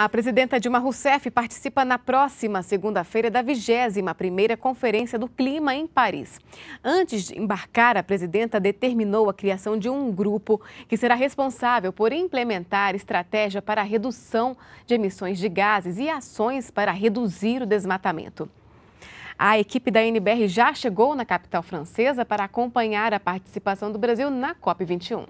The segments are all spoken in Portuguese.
A presidenta Dilma Rousseff participa na próxima segunda-feira da 21ª Conferência do Clima em Paris. Antes de embarcar, a presidenta determinou a criação de um grupo que será responsável por implementar estratégia para a redução de emissões de gases e ações para reduzir o desmatamento. A equipe da NBR já chegou na capital francesa para acompanhar a participação do Brasil na COP21.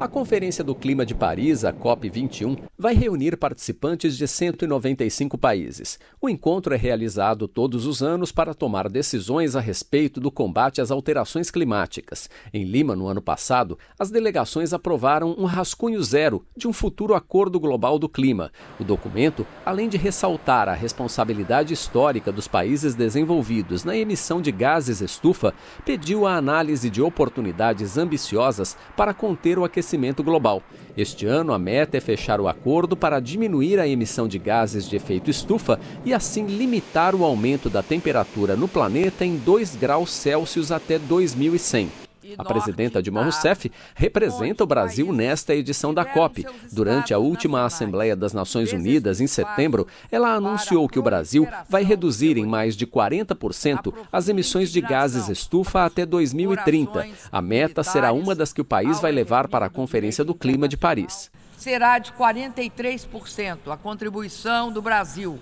A Conferência do Clima de Paris, a COP21, vai reunir participantes de 195 países. O encontro é realizado todos os anos para tomar decisões a respeito do combate às alterações climáticas. Em Lima, no ano passado, as delegações aprovaram um rascunho zero de um futuro Acordo Global do Clima. O documento, além de ressaltar a responsabilidade histórica dos países desenvolvidos na emissão de gases estufa, pediu a análise de oportunidades ambiciosas para conter o aquecimento aquecimento global. Este ano, a meta é fechar o acordo para diminuir a emissão de gases de efeito estufa e assim limitar o aumento da temperatura no planeta em 2 graus Celsius até 2100. A presidenta Dilma Rousseff representa o Brasil nesta edição da COP. Durante a última Assembleia das Nações Unidas, em setembro, ela anunciou que o Brasil vai reduzir em mais de 40% as emissões de gases estufa até 2030. A meta será uma das que o país vai levar para a Conferência do Clima de Paris. Será de 43% a contribuição do Brasil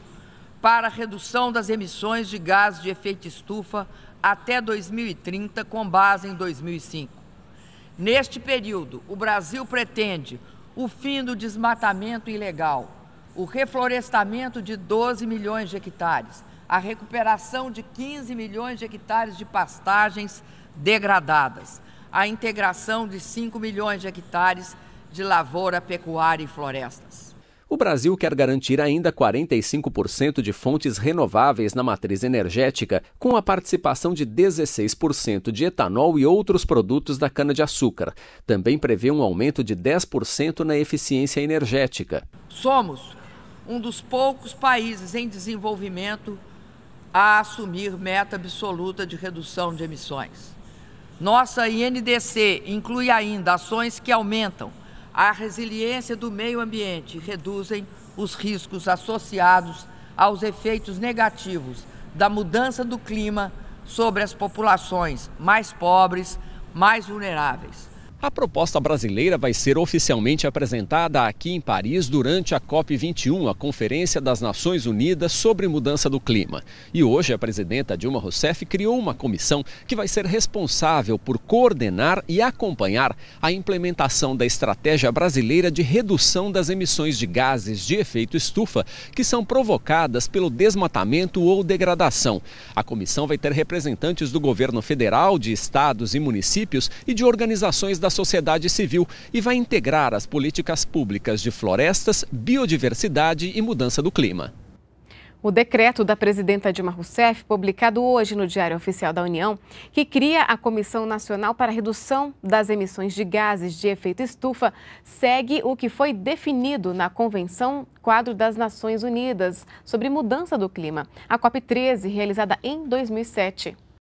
para a redução das emissões de gás de efeito estufa até 2030, com base em 2005. Neste período, o Brasil pretende o fim do desmatamento ilegal, o reflorestamento de 12 milhões de hectares, a recuperação de 15 milhões de hectares de pastagens degradadas, a integração de 5 milhões de hectares de lavoura, pecuária e florestas. O Brasil quer garantir ainda 45% de fontes renováveis na matriz energética, com a participação de 16% de etanol e outros produtos da cana-de-açúcar. Também prevê um aumento de 10% na eficiência energética. Somos um dos poucos países em desenvolvimento a assumir meta absoluta de redução de emissões. Nossa INDC inclui ainda ações que aumentam a resiliência do meio ambiente, reduzem os riscos associados aos efeitos negativos da mudança do clima sobre as populações mais pobres, mais vulneráveis. A proposta brasileira vai ser oficialmente apresentada aqui em Paris durante a COP21, a Conferência das Nações Unidas sobre Mudança do Clima. E hoje a presidenta Dilma Rousseff criou uma comissão que vai ser responsável por coordenar e acompanhar a implementação da estratégia brasileira de redução das emissões de gases de efeito estufa que são provocadas pelo desmatamento ou degradação. A comissão vai ter representantes do governo federal, de estados e municípios e de organizações da da sociedade civil e vai integrar as políticas públicas de florestas, biodiversidade e mudança do clima. O decreto da presidenta Dilma Rousseff, publicado hoje no Diário Oficial da União, que cria a Comissão Nacional para a Redução das Emissões de Gases de Efeito Estufa, segue o que foi definido na Convenção Quadro das Nações Unidas sobre Mudança do Clima, a COP13, realizada em 2007.